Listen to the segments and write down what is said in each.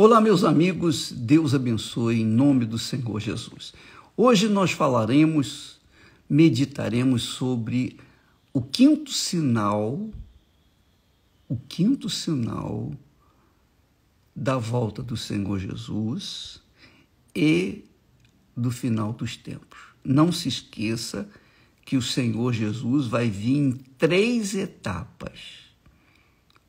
Olá, meus amigos, Deus abençoe em nome do Senhor Jesus. Hoje nós falaremos, meditaremos sobre o quinto sinal, o quinto sinal da volta do Senhor Jesus e do final dos tempos. Não se esqueça que o Senhor Jesus vai vir em três etapas.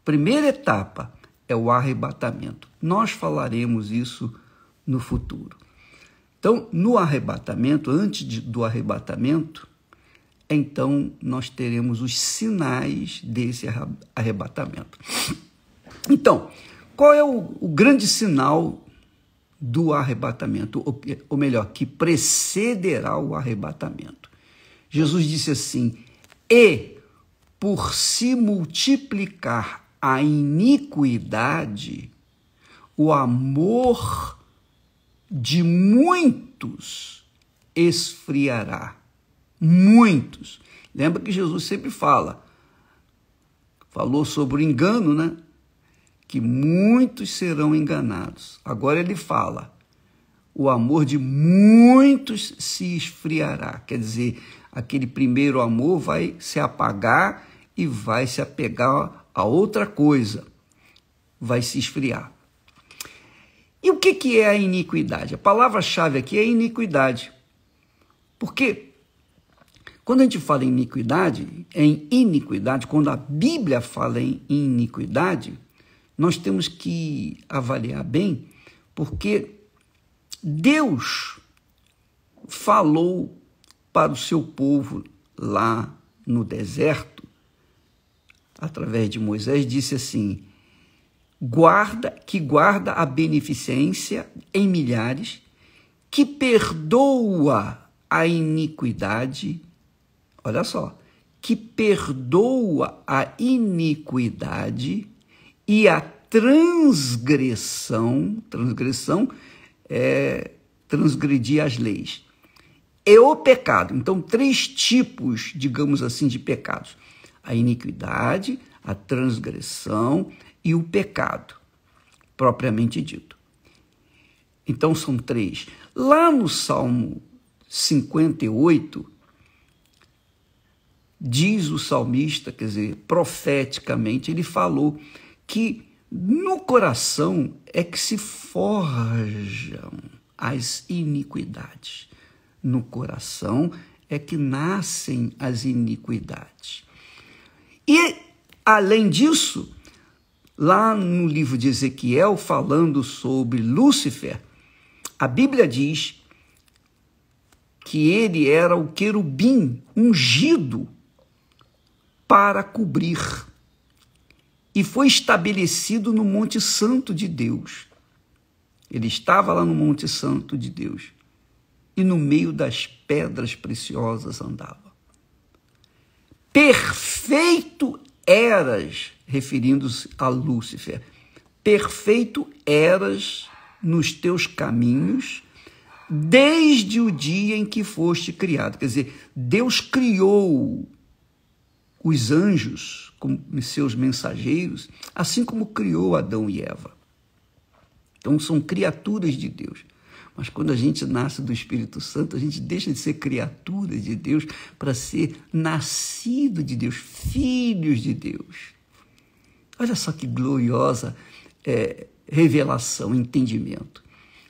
Primeira etapa, é o arrebatamento. Nós falaremos isso no futuro. Então, no arrebatamento, antes de, do arrebatamento, então nós teremos os sinais desse arrebatamento. Então, qual é o, o grande sinal do arrebatamento? Ou, ou melhor, que precederá o arrebatamento? Jesus disse assim: E por se multiplicar a iniquidade, o amor de muitos esfriará. Muitos. Lembra que Jesus sempre fala, falou sobre o engano, né? Que muitos serão enganados. Agora ele fala, o amor de muitos se esfriará. Quer dizer, aquele primeiro amor vai se apagar e vai se apegar a outra coisa vai se esfriar. E o que, que é a iniquidade? A palavra-chave aqui é iniquidade. Porque quando a gente fala em iniquidade, é em iniquidade, quando a Bíblia fala em iniquidade, nós temos que avaliar bem, porque Deus falou para o seu povo lá no deserto através de Moisés, disse assim: guarda, que guarda a beneficência em milhares, que perdoa a iniquidade. Olha só, que perdoa a iniquidade e a transgressão, transgressão é transgredir as leis. é o pecado, então três tipos, digamos assim, de pecados a iniquidade, a transgressão e o pecado, propriamente dito. Então são três. Lá no Salmo 58, diz o salmista, quer dizer, profeticamente, ele falou que no coração é que se forjam as iniquidades. No coração é que nascem as iniquidades. E, além disso, lá no livro de Ezequiel, falando sobre Lúcifer, a Bíblia diz que ele era o querubim ungido para cobrir. E foi estabelecido no Monte Santo de Deus. Ele estava lá no Monte Santo de Deus. E no meio das pedras preciosas andava perfeito eras, referindo-se a Lúcifer, perfeito eras nos teus caminhos desde o dia em que foste criado. Quer dizer, Deus criou os anjos como seus mensageiros, assim como criou Adão e Eva. Então são criaturas de Deus. Mas quando a gente nasce do Espírito Santo, a gente deixa de ser criatura de Deus para ser nascido de Deus, filhos de Deus. Olha só que gloriosa é, revelação, entendimento.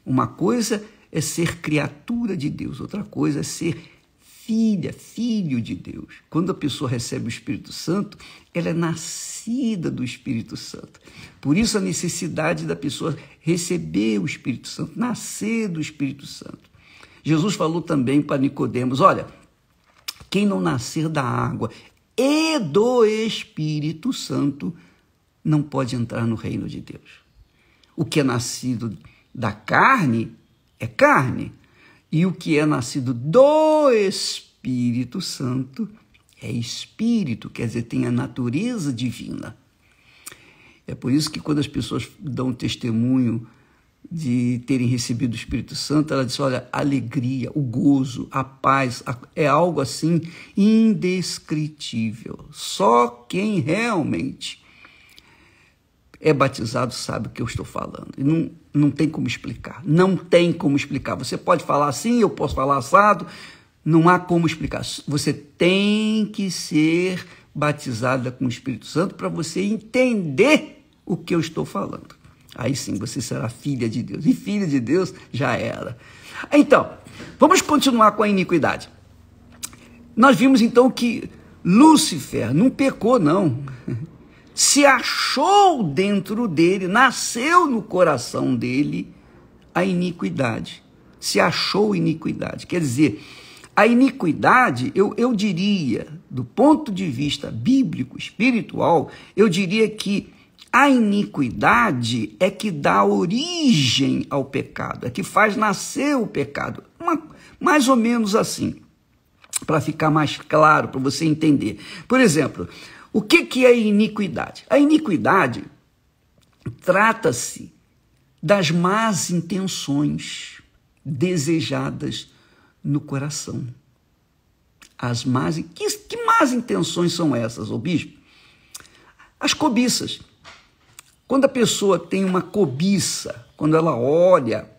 Uma coisa é ser criatura de Deus, outra coisa é ser filha, filho de Deus. Quando a pessoa recebe o Espírito Santo, ela é nascida do Espírito Santo. Por isso a necessidade da pessoa receber o Espírito Santo, nascer do Espírito Santo. Jesus falou também para Nicodemos, olha, quem não nascer da água e do Espírito Santo não pode entrar no reino de Deus. O que é nascido da carne é carne, e o que é nascido do Espírito Santo é espírito, quer dizer, tem a natureza divina. É por isso que quando as pessoas dão testemunho de terem recebido o Espírito Santo, elas dizem: olha, a alegria, o gozo, a paz, a, é algo assim indescritível. Só quem realmente é batizado sabe o que eu estou falando. E não, não tem como explicar. Não tem como explicar. Você pode falar assim, eu posso falar assado, não há como explicar. Você tem que ser batizada com o Espírito Santo para você entender o que eu estou falando. Aí sim você será filha de Deus. E filha de Deus já é era. Então, vamos continuar com a iniquidade. Nós vimos então que Lúcifer não pecou, não se achou dentro dele, nasceu no coração dele a iniquidade. Se achou iniquidade. Quer dizer, a iniquidade, eu, eu diria, do ponto de vista bíblico, espiritual, eu diria que a iniquidade é que dá origem ao pecado, é que faz nascer o pecado. Uma, mais ou menos assim, para ficar mais claro, para você entender. Por exemplo, o que, que é iniquidade? A iniquidade trata-se das más intenções desejadas no coração. As más. Que, que más intenções são essas, ô bispo? As cobiças. Quando a pessoa tem uma cobiça, quando ela olha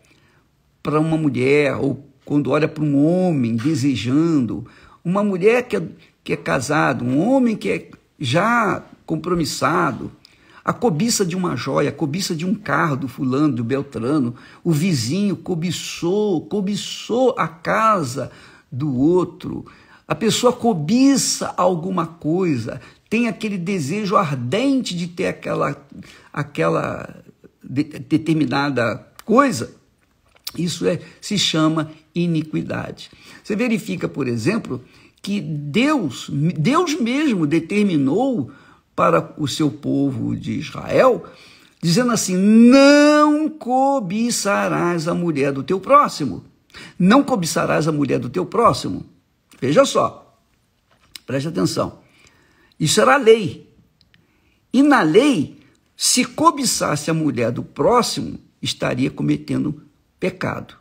para uma mulher, ou quando olha para um homem desejando, uma mulher que é, que é casada, um homem que é já compromissado, a cobiça de uma joia, a cobiça de um carro do fulano, do Beltrano, o vizinho cobiçou, cobiçou a casa do outro. A pessoa cobiça alguma coisa, tem aquele desejo ardente de ter aquela, aquela de, determinada coisa. Isso é, se chama iniquidade. Você verifica, por exemplo, que Deus, Deus mesmo determinou para o seu povo de Israel, dizendo assim: não cobiçarás a mulher do teu próximo. Não cobiçarás a mulher do teu próximo. Veja só, preste atenção. Isso era a lei. E na lei, se cobiçasse a mulher do próximo, estaria cometendo pecado.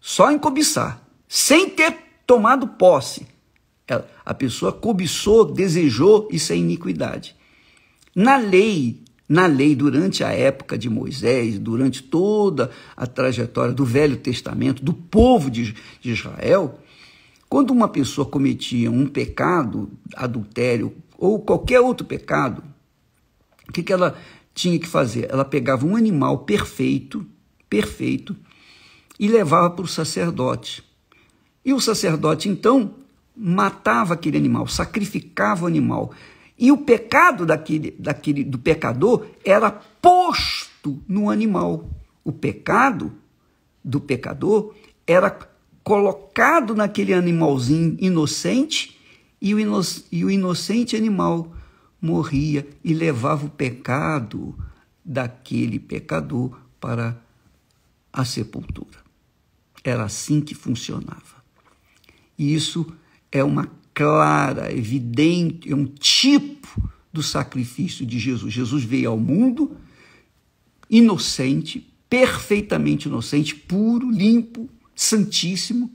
Só em cobiçar, sem ter tomado posse. a pessoa cobiçou, desejou, isso é iniquidade. Na lei, na lei, durante a época de Moisés, durante toda a trajetória do Velho Testamento, do povo de, Israel, quando uma pessoa cometia um pecado, adultério ou qualquer outro pecado, o que, que ela tinha que fazer? Ela pegava um animal perfeito, perfeito, e levava para o sacerdote. E o sacerdote, então, matava aquele animal, sacrificava o animal. E o pecado daquele, daquele, do pecador era posto no animal. O pecado do pecador era colocado naquele animalzinho inocente e o, ino e o inocente animal morria e levava o pecado daquele pecador para a sepultura. Era assim que funcionava. E isso é uma clara, evidente, é um tipo do sacrifício de Jesus. Jesus veio ao mundo inocente, perfeitamente inocente, puro, limpo, santíssimo,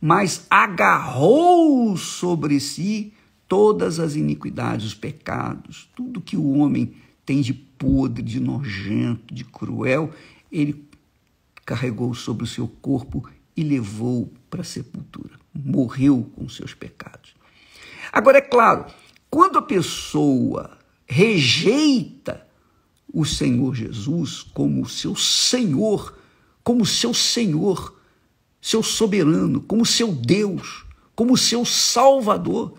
mas agarrou sobre si todas as iniquidades, os pecados, tudo que o homem tem de podre, de nojento, de cruel, ele carregou sobre o seu corpo e levou para a sepultura morreu com seus pecados. Agora, é claro, quando a pessoa rejeita o Senhor Jesus como seu Senhor, como seu Senhor, seu soberano, como seu Deus, como seu Salvador,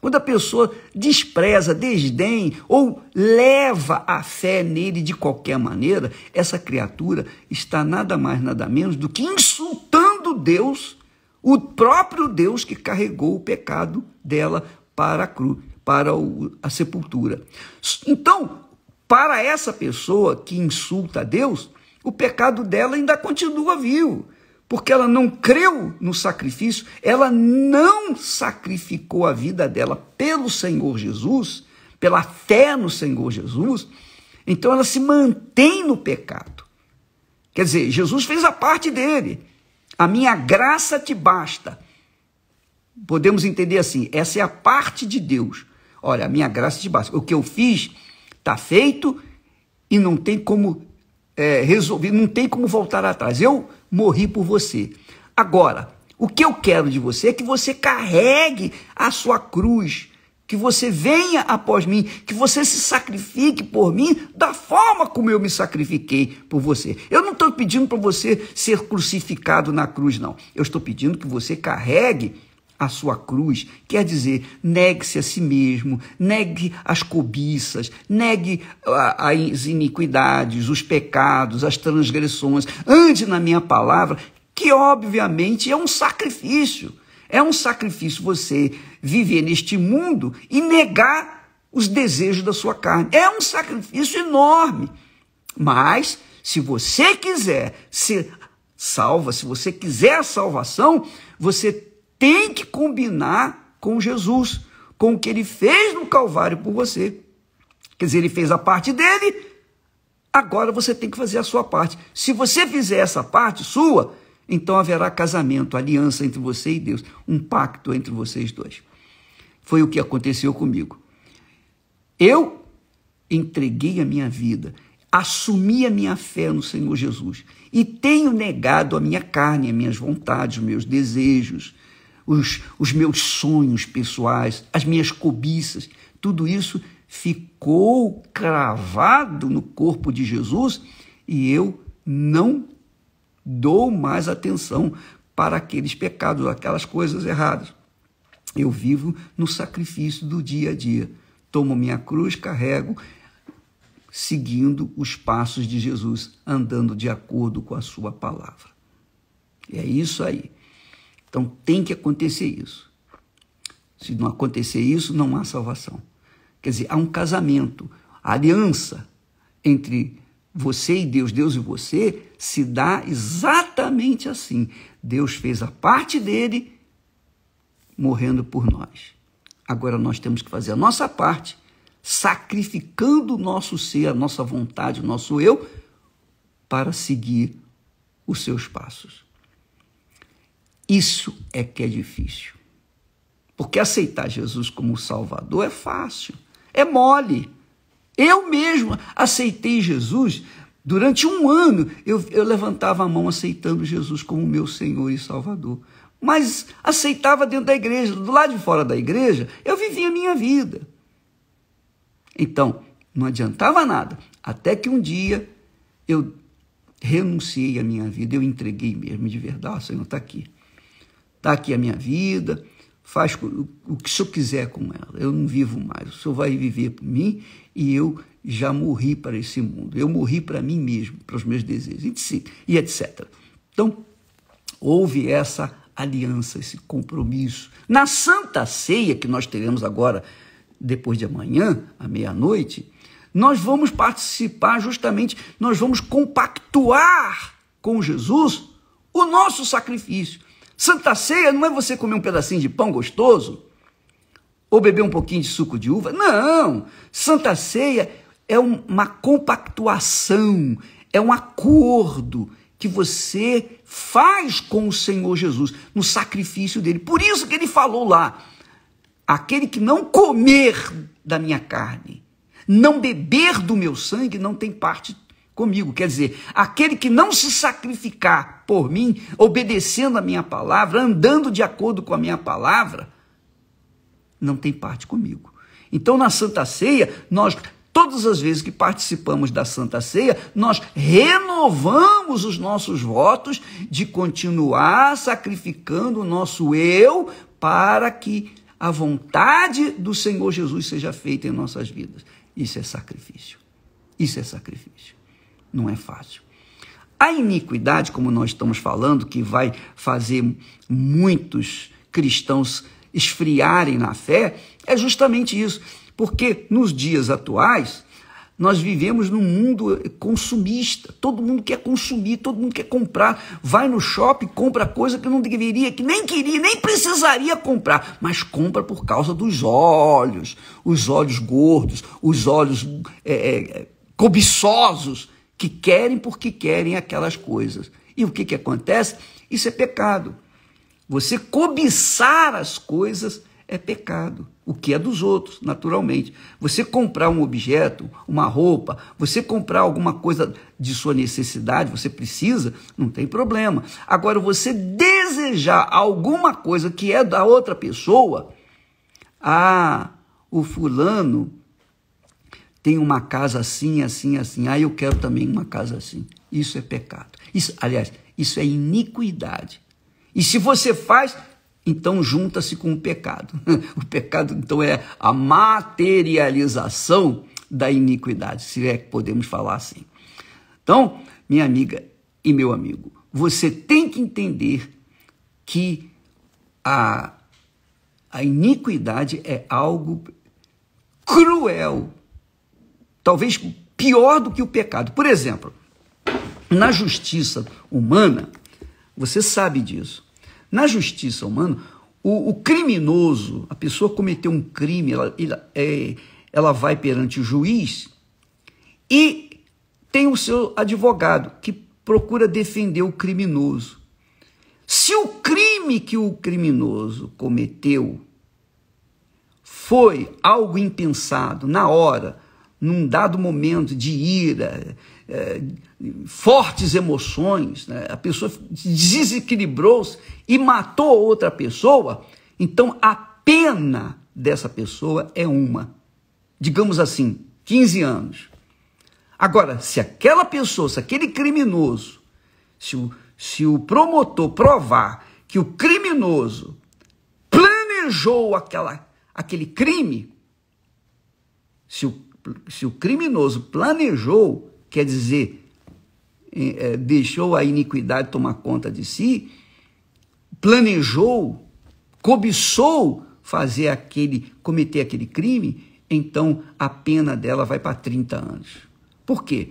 quando a pessoa despreza, desdém ou leva a fé nele de qualquer maneira, essa criatura está nada mais, nada menos do que insultando Deus o próprio Deus que carregou o pecado dela para a cruz, para a sepultura. Então, para essa pessoa que insulta a Deus, o pecado dela ainda continua vivo, porque ela não creu no sacrifício, ela não sacrificou a vida dela pelo Senhor Jesus, pela fé no Senhor Jesus, então ela se mantém no pecado. Quer dizer, Jesus fez a parte dele. A minha graça te basta. Podemos entender assim: essa é a parte de Deus. Olha, a minha graça te basta. O que eu fiz está feito e não tem como é, resolver, não tem como voltar atrás. Eu morri por você. Agora, o que eu quero de você é que você carregue a sua cruz que você venha após mim, que você se sacrifique por mim da forma como eu me sacrifiquei por você. Eu não estou pedindo para você ser crucificado na cruz, não. Eu estou pedindo que você carregue a sua cruz, quer dizer, negue-se a si mesmo, negue as cobiças, negue ah, as iniquidades, os pecados, as transgressões, ande na minha palavra, que obviamente é um sacrifício. É um sacrifício você viver neste mundo e negar os desejos da sua carne. É um sacrifício enorme. Mas, se você quiser ser salva, se você quiser a salvação, você tem que combinar com Jesus, com o que ele fez no Calvário por você. Quer dizer, ele fez a parte dele, agora você tem que fazer a sua parte. Se você fizer essa parte sua, então haverá casamento, aliança entre você e Deus, um pacto entre vocês dois. Foi o que aconteceu comigo. Eu entreguei a minha vida, assumi a minha fé no Senhor Jesus e tenho negado a minha carne, as minhas vontades, os meus desejos, os, os meus sonhos pessoais, as minhas cobiças, tudo isso ficou cravado no corpo de Jesus e eu não dou mais atenção para aqueles pecados, aquelas coisas erradas. Eu vivo no sacrifício do dia a dia. Tomo minha cruz, carrego, seguindo os passos de Jesus, andando de acordo com a sua palavra. É isso aí. Então tem que acontecer isso. Se não acontecer isso, não há salvação. Quer dizer, há um casamento, a aliança entre você e Deus, Deus e você, se dá exatamente assim. Deus fez a parte dele morrendo por nós. Agora nós temos que fazer a nossa parte, sacrificando o nosso ser, a nossa vontade, o nosso eu, para seguir os seus passos. Isso é que é difícil. Porque aceitar Jesus como Salvador é fácil, é mole. Eu mesmo aceitei Jesus durante um ano. Eu, eu levantava a mão aceitando Jesus como meu Senhor e Salvador mas aceitava dentro da igreja. Do lado de fora da igreja, eu vivia a minha vida. Então, não adiantava nada. Até que um dia eu renunciei à minha vida, eu entreguei mesmo, de verdade, o Senhor está aqui. Está aqui a minha vida, faz o que o Senhor quiser com ela. Eu não vivo mais, o Senhor vai viver por mim e eu já morri para esse mundo. Eu morri para mim mesmo, para os meus desejos, e etc. Então, houve essa aliança, esse compromisso. Na Santa Ceia, que nós teremos agora, depois de amanhã, à meia-noite, nós vamos participar justamente, nós vamos compactuar com Jesus o nosso sacrifício. Santa Ceia não é você comer um pedacinho de pão gostoso ou beber um pouquinho de suco de uva. Não! Santa Ceia é uma compactuação, é um acordo, que você faz com o Senhor Jesus, no sacrifício dele. Por isso que ele falou lá: aquele que não comer da minha carne, não beber do meu sangue, não tem parte comigo. Quer dizer, aquele que não se sacrificar por mim, obedecendo a minha palavra, andando de acordo com a minha palavra, não tem parte comigo. Então, na Santa Ceia, nós Todas as vezes que participamos da Santa Ceia, nós renovamos os nossos votos de continuar sacrificando o nosso eu para que a vontade do Senhor Jesus seja feita em nossas vidas. Isso é sacrifício. Isso é sacrifício. Não é fácil. A iniquidade, como nós estamos falando, que vai fazer muitos cristãos esfriarem na fé, é justamente isso porque nos dias atuais, nós vivemos num mundo consumista. Todo mundo quer consumir, todo mundo quer comprar. Vai no shopping, compra coisa que não deveria, que nem queria, nem precisaria comprar, mas compra por causa dos olhos, os olhos gordos, os olhos é, é cobiçosos que querem porque querem aquelas coisas. E o que, que acontece? Isso é pecado. Você cobiçar as coisas é pecado, o que é dos outros, naturalmente. Você comprar um objeto, uma roupa, você comprar alguma coisa de sua necessidade, você precisa, não tem problema. Agora, você desejar alguma coisa que é da outra pessoa, ah, o fulano tem uma casa assim, assim, assim, ah, eu quero também uma casa assim. Isso é pecado. Isso, aliás, isso é iniquidade. E se você faz, então junta-se com o pecado. O pecado, então, é a materialização da iniquidade, se é que podemos falar assim. Então, minha amiga e meu amigo, você tem que entender que a, a iniquidade é algo cruel, talvez pior do que o pecado. Por exemplo, na justiça humana, você sabe disso. Na justiça humana, o, o criminoso, a pessoa cometeu um crime, ela, ela, é, ela vai perante o juiz e tem o seu advogado que procura defender o criminoso. Se o crime que o criminoso cometeu foi algo impensado, na hora, num dado momento de ira, é, fortes emoções, né? a pessoa desequilibrou-se e matou outra pessoa, então a pena dessa pessoa é uma. Digamos assim, 15 anos. Agora, se aquela pessoa, se aquele criminoso, se o, se o promotor provar que o criminoso planejou aquela, aquele crime, se o, se o criminoso planejou, quer dizer, é, deixou a iniquidade tomar conta de si, planejou, cobiçou fazer aquele, cometer aquele crime, então a pena dela vai para 30 anos. Por quê?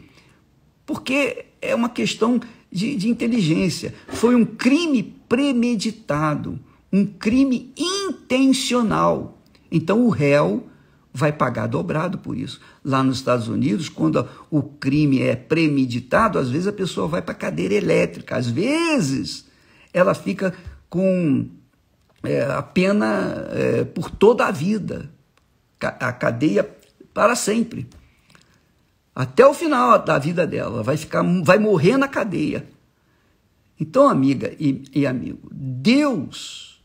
Porque é uma questão de, de inteligência. Foi um crime premeditado, um crime intencional. Então o réu vai pagar dobrado por isso. Lá nos Estados Unidos, quando o crime é premeditado, às vezes a pessoa vai para cadeira elétrica, às vezes ela fica com é, a pena é, por toda a vida, a cadeia para sempre. Até o final da vida dela, vai ficar, vai morrer na cadeia. Então, amiga e, e amigo, Deus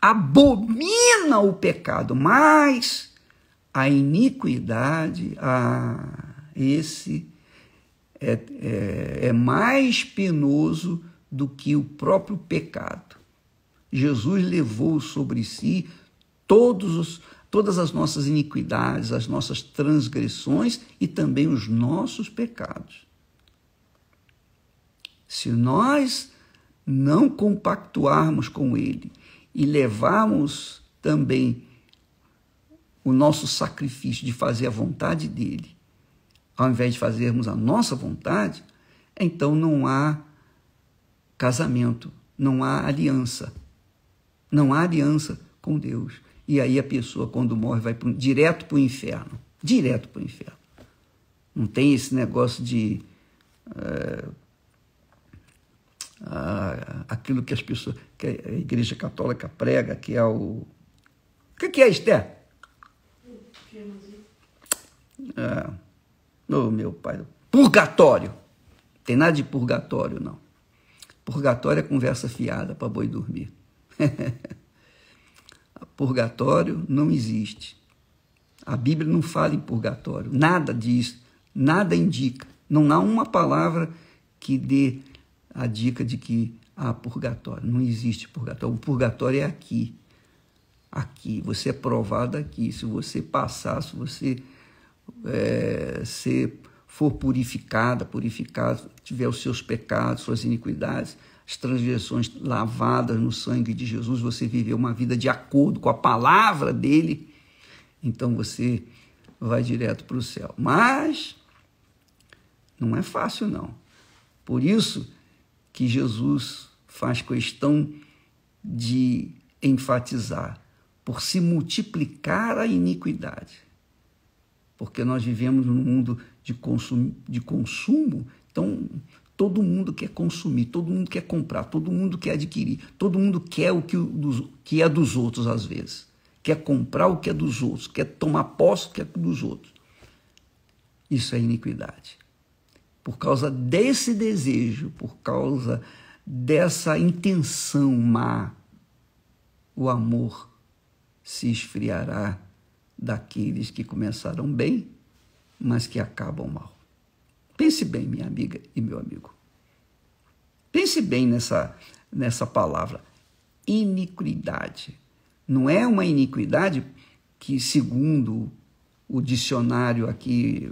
abomina o pecado, mas a iniquidade, a esse é, é, é mais penoso do que o próprio pecado. Jesus levou sobre si todos os, todas as nossas iniquidades, as nossas transgressões e também os nossos pecados. Se nós não compactuarmos com Ele e levarmos também o nosso sacrifício de fazer a vontade dele, ao invés de fazermos a nossa vontade, então não há casamento, não há aliança. Não há aliança com Deus. E aí a pessoa, quando morre, vai pro, direto para o inferno. Direto para o inferno. Não tem esse negócio de. É, a, aquilo que as pessoas. que a Igreja Católica prega, que é o. O que, que é, Esther? É. Oh, meu pai. Purgatório. Tem nada de purgatório, não. Purgatório é conversa fiada para boi dormir. purgatório não existe. A Bíblia não fala em purgatório. Nada diz, nada indica. Não há uma palavra que dê a dica de que há purgatório. Não existe purgatório. O purgatório é aqui. Aqui. Você é provado aqui. Se você passar, se você é, for purificada, purificado, tiver os seus pecados, suas iniquidades, as transgressões lavadas no sangue de Jesus, você viver uma vida de acordo com a palavra dele, então você vai direto para o céu. Mas não é fácil, não. Por isso que Jesus faz questão de enfatizar, por se multiplicar a iniquidade porque nós vivemos num mundo de consumo, de consumo, então todo mundo quer consumir, todo mundo quer comprar, todo mundo quer adquirir, todo mundo quer o que, dos, que é dos outros às vezes, quer comprar o que é dos outros, quer tomar posse do que é dos outros. Isso é iniquidade. Por causa desse desejo, por causa dessa intenção má, o amor se esfriará daqueles que começaram bem, mas que acabam mal. Pense bem, minha amiga e meu amigo. Pense bem nessa, nessa palavra, iniquidade. Não é uma iniquidade que, segundo o dicionário aqui,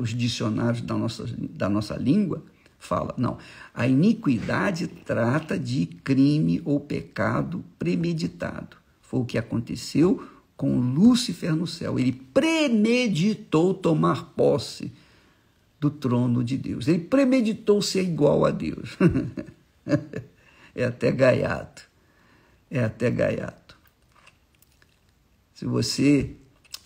os dicionários da nossa, da nossa língua, fala. Não. A iniquidade trata de crime ou pecado premeditado. Foi o que aconteceu com Lúcifer no céu. Ele premeditou tomar posse do trono de Deus. Ele premeditou ser igual a Deus. é até gaiato. É até gaiato. Se você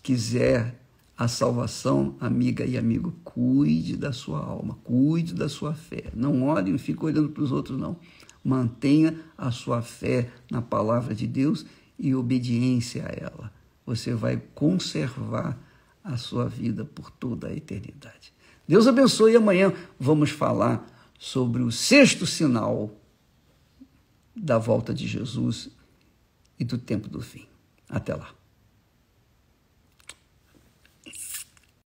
quiser a salvação, amiga e amigo, cuide da sua alma, cuide da sua fé. Não olhe e fique olhando para os outros, não. Mantenha a sua fé na palavra de Deus e obediência a ela você vai conservar a sua vida por toda a eternidade. Deus abençoe e amanhã vamos falar sobre o sexto sinal da volta de Jesus e do tempo do fim. Até lá.